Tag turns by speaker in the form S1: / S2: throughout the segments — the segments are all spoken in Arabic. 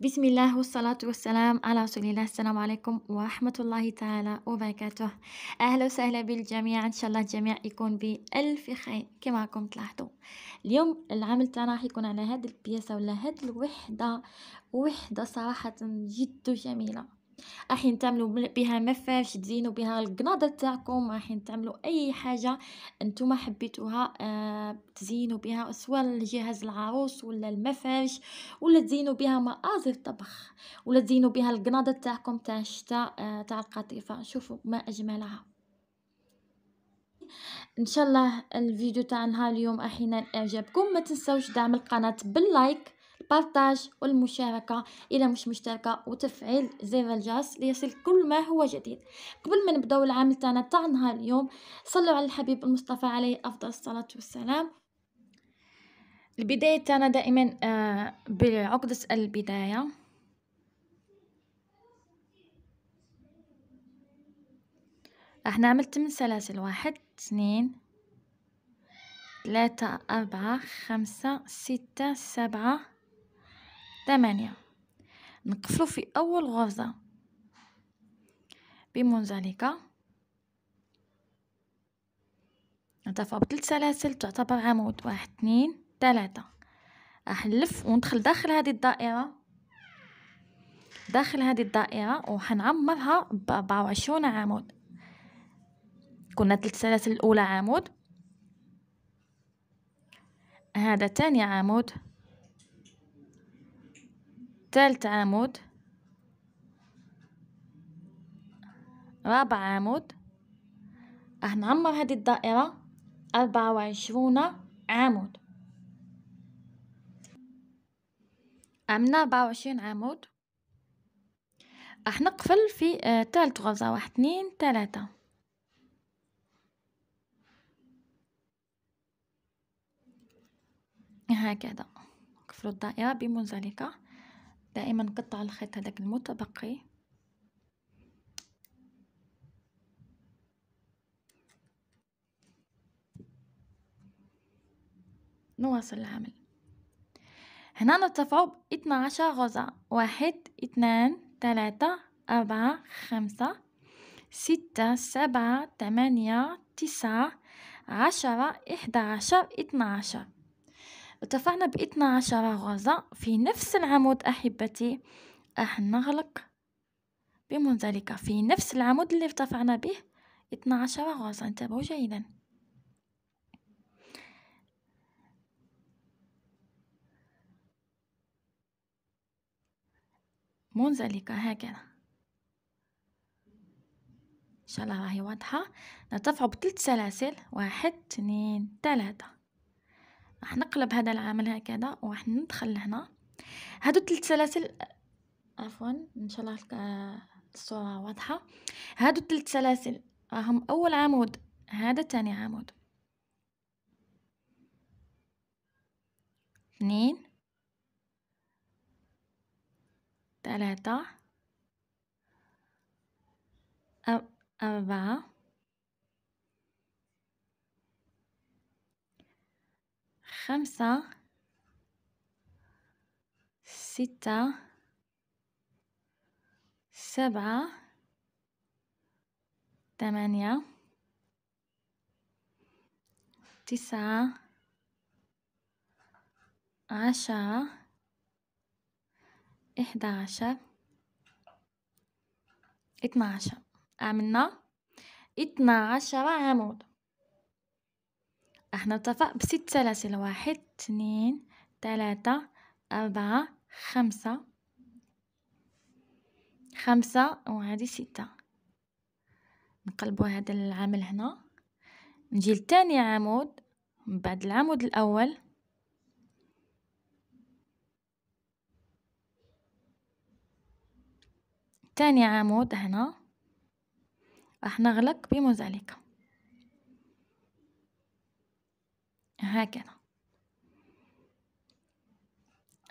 S1: بسم الله والصلاة والسلام على رسول الله السلام عليكم ورحمة الله تعالى وبركاته أهلا وسهلا بالجميع إن شاء الله الجميع يكون بألف خير كما راكم تلاحظوا اليوم العمل تاعنا راح يكون على هاد البياسة ولا هاد الوحدة وحدة صراحة جد جميلة راحين تعملوا بها مفاش تزينوا بها القناضه تاعكم راحين تعملوا اي حاجه انتم حبيتوها آه تزينوا بها سواء الجهاز العروس ولا المفاش ولا تزينوا بها مآزر طبخ ولا تزينوا بها القناضه تاعكم تاع الشتاء آه تاع القطيفه شوفوا ما اجملها ان شاء الله الفيديو تاع نهار اليوم احيانا اعجبكم ما تنساوش دعم القناه باللايك البارتاج والمشاركة إلى مش مشتركة وتفعيل زر الجرس ليصل كل ما هو جديد قبل ما نبدأ العمل تاعنا تاع نهار اليوم صلوا على الحبيب المصطفى عليه أفضل الصلاة والسلام البداية تاعنا دائما آه، بعقدة البداية راح نعمل تمن سلاسل واحد اثنين ثلاثة أربعة خمسة ستة سبعة ثمانية نقفلو في أول غرزة بمنزلقة نتفاوض بثلاث سلاسل تعتبر عمود واحد اثنين ثلاثة راح نلف وندخل داخل هذه الدائرة داخل هذه الدائرة وحنعمرها بأربعة وعشرون عمود كنا ثلاث سلاسل الأولى عمود هذا ثاني عمود ثالث عمود رابع عمود راح نعمر هذه الدائرة أربعة وعشرون عمود عملنا أربعة وعشرين عمود راح نقفل في آه، تالت غرزة واحد اثنين ثلاثة هكذا نقفلو الدائرة بمنزلقة دائما نقطع الخيط هذاك المتبقي نواصل العمل هنا نرتفع ب 12 غزة واحد اثنان ثلاثة أربعة خمسة ستة سبعة ثمانية تسعة عشرة إحدى عشر اثنا عشر ارتفعنا باثنا عشر غرزة في نفس العمود أحبتي راح نغلق بمنزلقة في نفس العمود اللي ارتفعنا به اثنا عشر غرزة انتبهوا جيدا منزلقة هكذا إن شاء الله راهي واضحة نرتفع بثلاث سلاسل واحد اثنين ثلاثة راح نقلب هذا العامل هكذا وراح ندخل لهنا هادو الثلاث سلاسل عفوا ان شاء الله الصوره واضحه هادو الثلاث سلاسل راهم اول عمود هذا ثاني عمود اثنين ثلاثة أربعة خمسة ستة سبعة ثمانية تسعة عشرة إحدى عشر اثنا عشر عملنا اثنا عشر عمود احنا اتفق بست سلاسل واحد اثنين ثلاثة أربعة خمسة خمسة وهذه ستة نقلبوا هذا العمل هنا نجي لتاني عمود بعد العمود الأول تاني عمود هنا راح نغلق بمزعلكه هكذا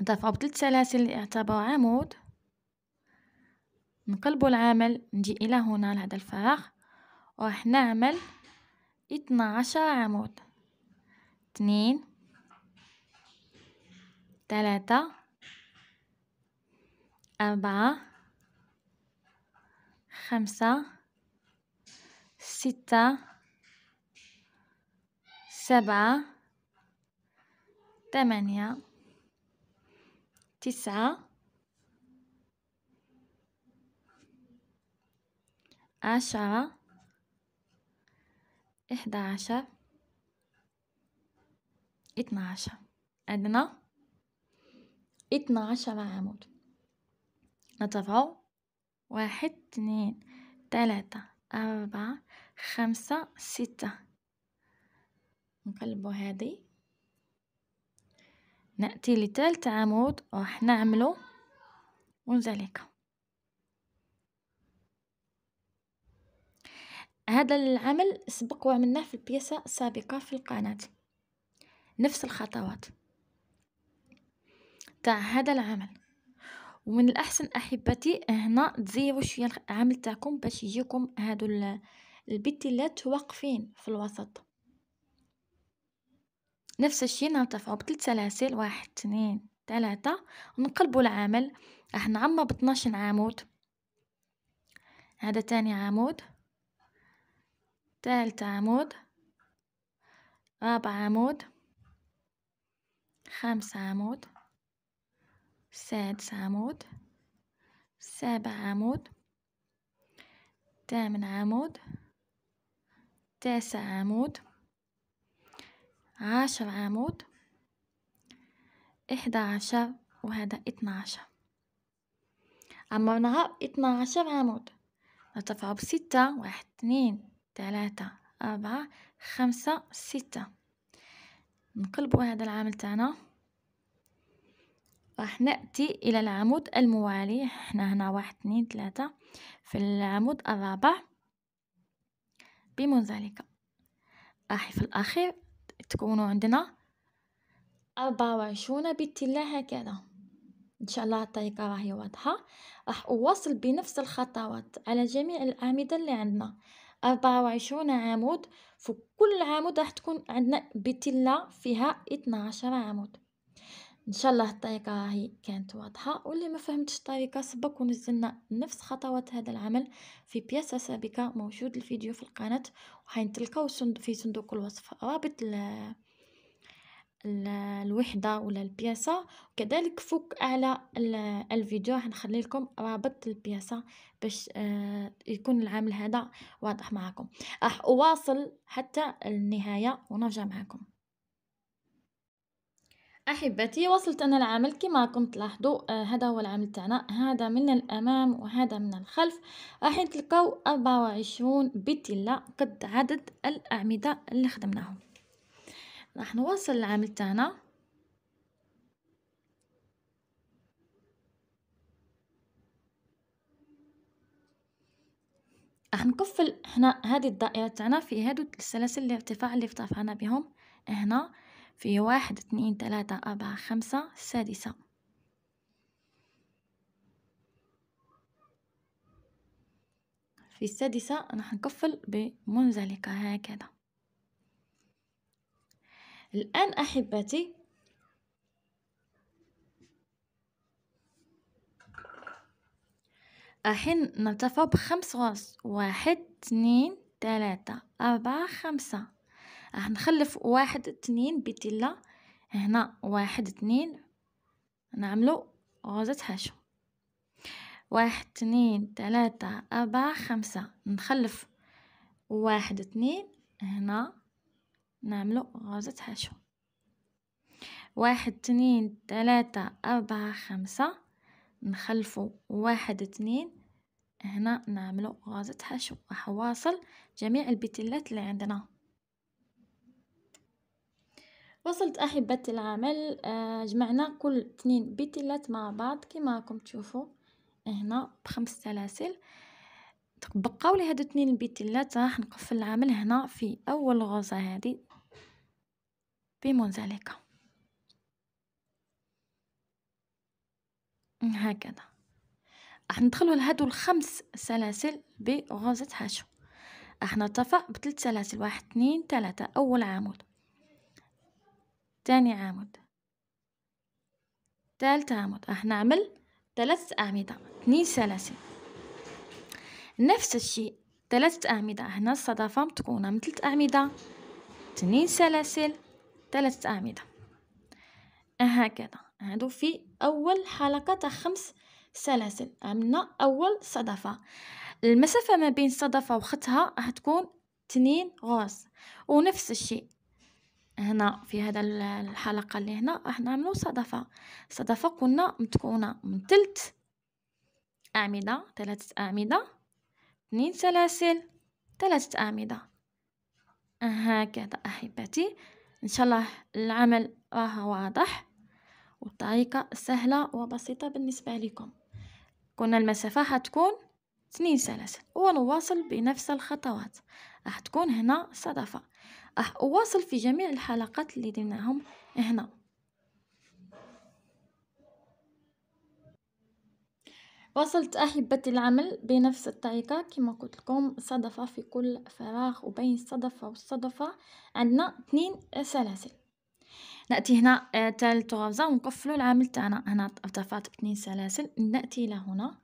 S1: نضافو طيب، بثلاث سلاسل يعتبر عمود نقلبوا العمل نجي الى هنا لهذا الفراغ وراح نعمل 12 عمود اثنين ثلاثة أربعة خمسة ستة سبعة ثمانية تسعة عشرة إحدى عشر اثنا عشر عندنا اثنا عشر عمود نتبع واحد اثنين ثلاثة أربعة خمسة ستة نقلبو هادي نأتي لتالت عمود راح نعملو منزلقة هذا العمل سبق وعملناه في البياسة السابقة في القناة نفس الخطوات تاع هذا العمل ومن الأحسن أحبتي هنا تزيروا شوية العمل تاعكم باش يجيكم هادو البتلات واقفين في الوسط نفس الشيء نرتفعو بثلاث سلاسل واحد تنين تلاتة ونقلبو العامل راح نعمر بطناش عمود هذا تاني عمود تالت عمود رابع عمود خامس عمود سادس عمود سابع عمود تامن عمود تاسع عمود عشر عمود إحدى عشر وهذا اثنا عشر عمرناها اثنى عشر عمود نرتفع بستة واحد اثنين ثلاثة أربعة خمسة ستة نقلبوا هذا العامل تاعنا راح نأتي إلى العمود الموالي احنا هنا واحد اثنين ثلاثة في العمود الرابع بمنزلك راح في الأخير تكونوا عندنا أربعة وعشرون بالتلا هكذا إن شاء الله الطريقة راهي واضحة راح أواصل بنفس الخطوات على جميع الأعمدة اللي عندنا أربعة وعشرون عمود في كل عمود راح تكون عندنا بتلة فيها اثنا عشر عمود ان شاء الله الطريقه هي كانت واضحه واللي ما فهمتش الطريقه سبق ونزلنا نفس خطوات هذا العمل في بياسه سابقه موجود الفيديو في القناه تلقاو في صندوق الوصف رابط الوحده ولا البياسه كذلك فوق اعلى الفيديو حنخلي لكم رابط البياسه باش آه، يكون العمل هذا واضح معكم راح اواصل حتى النهايه ونرجع معكم احبتي وصلت انا العمل كما راكم تلاحظوا آه هذا هو العمل تاعنا هذا من الامام وهذا من الخلف راح نتلقاو 24 بتله قد عدد الاعمده اللي خدمناهم راح نواصل العمل تاعنا راح نقفل هنا هذه الدائره تاعنا في هادو السلاسل الارتفاع اللي ارتفعنا بهم هنا في واحد اثنين ثلاثة أربعة خمسة سادسة في السادسة راح نقفل بمنزلقة هكذا الآن أحبتي الحين نرتفع بخمس غرز واحد اثنين ثلاثة أربعة خمسة هنخلف واحد اثنين بدلة هنا واحد اثنين نعملو غوزة حشو واحد اثنين تلاتة أربعة خمسة نخلف واحد اثنين هنا نعملو غوزة حشو واحد اثنين تلاتة أربعة خمسة نخلفو واحد اثنين هنا نعملو غازة حشو وحواصل جميع البتلات اللي عندنا وصلت احبتي العمل آه، جمعنا كل اثنين بتلات مع بعض كما راكم تشوفوا هنا بخمس سلاسل بقاو لي هادو اثنين البتلات راح نقفل العمل هنا في اول غرزه هادي بمنزلقه هكذا راح ندخلوا لهادو الخمس سلاسل بغوزة حشو راح نرتفع بثلاث سلاسل واحد اثنين ثلاثه اول عمود تاني عمود تالت عمود راح نعمل ثلاث أعمدة اثنين سلاسل نفس الشيء ثلاث أعمدة هنا الصدفة تكون من ثلاث أعمدة اثنين سلاسل ثلاث أعمدة هكذا هادو في أول حلقة خمس سلاسل عملنا أول صدفة المسافة ما بين صدفة وختها هتكون تكون غاز ونفس الشيء هنا في هذا الحلقة اللي هنا راح نعملو صدفة صدفة قلنا متكونة من تلت أعمدة ثلاثة أعمدة اثنين سلاسل ثلاثة أعمدة هكذا أحبتي إن شاء الله العمل راه واضح والطريقة سهلة وبسيطة بالنسبة لكم كنا المسافة حتكون اثنين سلاسل ونواصل بنفس الخطوات راح تكون هنا صدفة راح أواصل في جميع الحلقات اللي درناهم هنا واصلت أحبتي العمل بنفس الطريقة كما قلت لكم صدفة في كل فراغ وبين الصدفة والصدفة عندنا اثنين سلاسل نأتي هنا ثالث آه، غرزة ونقفلو العمل تاعنا هنا ارتفعت باثنين سلاسل نأتي إلى هنا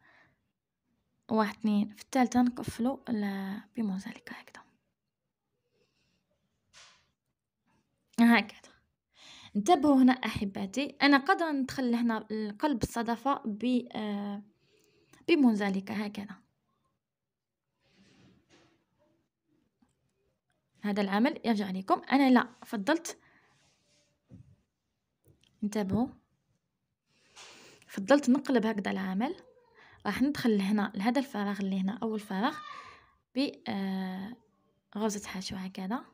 S1: واحد اثنين في الثالثة نقفلو بمنزلك هكذا هكذا انتبهوا هنا أحبتي أنا قادرة ندخل هنا قلب الصدفة ب آه، بمنزلقة هكذا هذا العمل يرجع لكم أنا لا فضلت انتبهوا فضلت نقلب هكذا العمل راح ندخل هنا لهذا الفراغ اللي هنا أول فراغ ب آه، غرزه حشو هكذا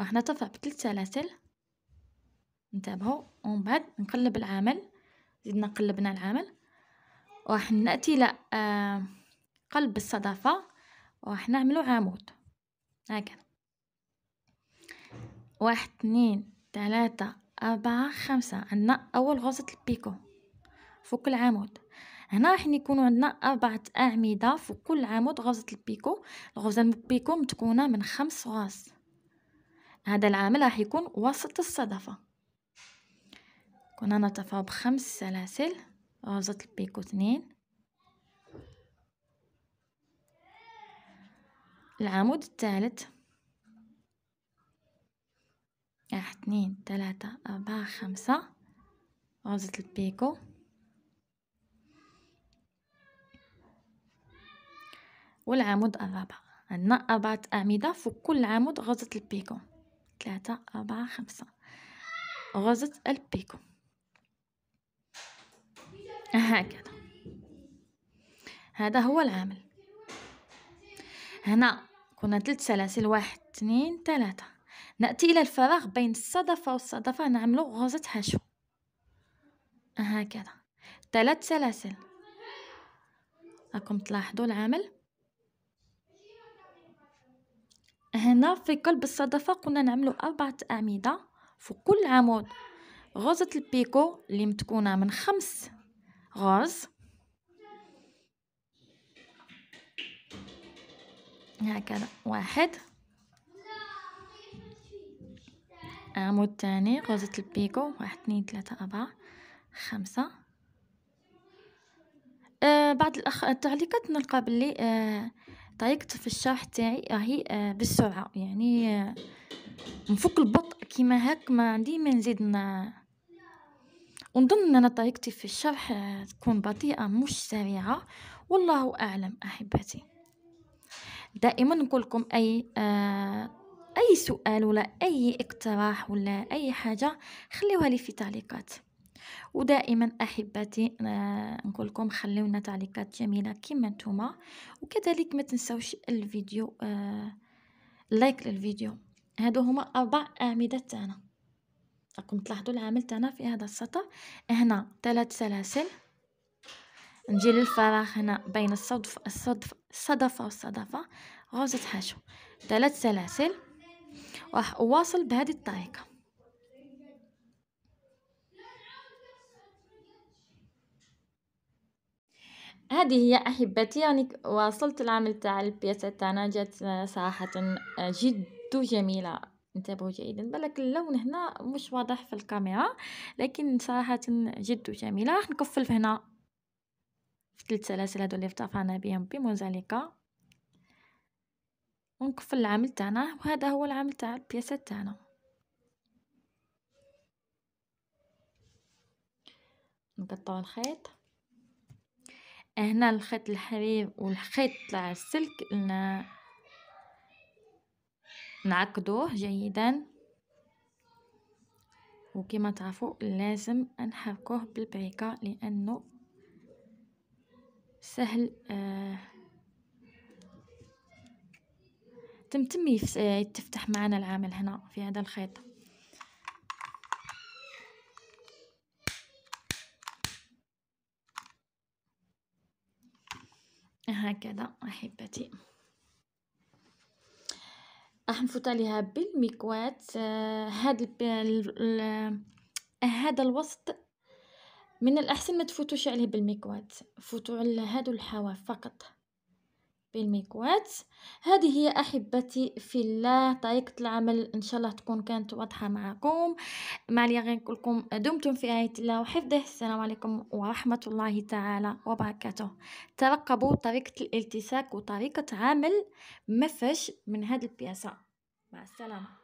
S1: راح نرتفع بثلاث سلاسل نتابعو ومن بعد نقلب العامل زدنا قلبنا العامل راح ناتي ل قلب الصدفه راح نعملو عمود هكذا واحد اثنين ثلاثة أربعة خمسة عندنا أول غرزة البيكو فوق العمود هنا راح يكونوا عندنا أربعة أعمدة فوق كل عمود غرزة البيكو الغرزة البيكو متكونة من خمس غرز هذا العامل راح يكون وسط الصدفة كنا نرتفع بخمس سلاسل رابطة البيكو اثنين العمود الثالث راح آه، اثنين ثلاثة أربعة خمسة رابطة البيكو والعمود الرابع عندنا أربعة أعمدة فوق كل عمود غرزة البيكو ثلاثة أربعة خمسة غزة البيكو هكذا هذا هو العامل هنا كنا ثلاث سلاسل واحد اثنين ثلاثة نأتي إلى الفراغ بين الصدفة والصدفة نعمل غزة حشو هكذا ثلاث سلاسل راكم تلاحظوا العمل هنا في قلب الصدفة قلنا نعملو أربعة أعمدة فوق كل عمود غرزة البيكو اللي متكونة من خمس غاز هكذا واحد عمود تاني غرزة البيكو واحد اثنين ثلاثة أربعة خمسة آه بعض الأخ... التعليقات نلقى باللي آه طريقتي في الشرح تاعي راهي آه، بالسرعة يعني آه، نفك البطء كيما هاك ما عندي ما نزيد ن- ونظن أنا طريقتي في الشرح آه، تكون بطيئة مش سريعة والله أعلم أحبتي دائما نقولكم أي أي سؤال ولا أي اقتراح ولا أي حاجة خليوها لي في تعليقات ودائما احبتي نقول لكم خليونا تعليقات جميله كما نتوما وكذلك ما تنساوش الفيديو آه، لايك للفيديو هادو هما اربع اعمده تاعنا راكم تلاحظوا العامل تاعنا في هذا السطر هنا ثلاث سلاسل نجي للفراغ هنا بين الصدف الصدف الصدفة والصدفة غوزة حشو ثلاث سلاسل راح أواصل بهذه الطريقة هذه هي أحبتي يعني واصلت العمل تاع البياسة تاعنا جات آه، صراحة آه، جد جميلة انتبهوا جيدا بالك اللون هنا مش واضح في الكاميرا لكن صراحة جد جميلة راح نكفل هنا ثلاث سلاسل هادو اللي ارتفعنا بهم بمونزاليكا ونكفل العمل تاعنا وهذا هو العمل تاع البياسة تاعنا نقطعو الخيط هنا الخيط الحرير والخيط تاع السلك نعقدوه جيدا وكما تعرفوا لازم نحركوه بالبريكه لانه سهل آه تمتم يتفتح معنا العامل هنا في هذا الخيط هكذا احبتي راح نفوت عليها بالميكوات هذا آه، هاد آه، هذا الوسط من الاحسن ما تفوتوش عليه بالميكوات فوتوا على هادو الحواف فقط بالميكوات هذه هي احبتي في الله طريقه العمل ان شاء الله تكون كانت واضحه معكم ما لي نقول لكم دمتم في ايه الله وحفظه السلام عليكم ورحمه الله تعالى وبركاته ترقبوا طريقه الالتساك وطريقه عمل مفش من هذه البياسه مع السلامه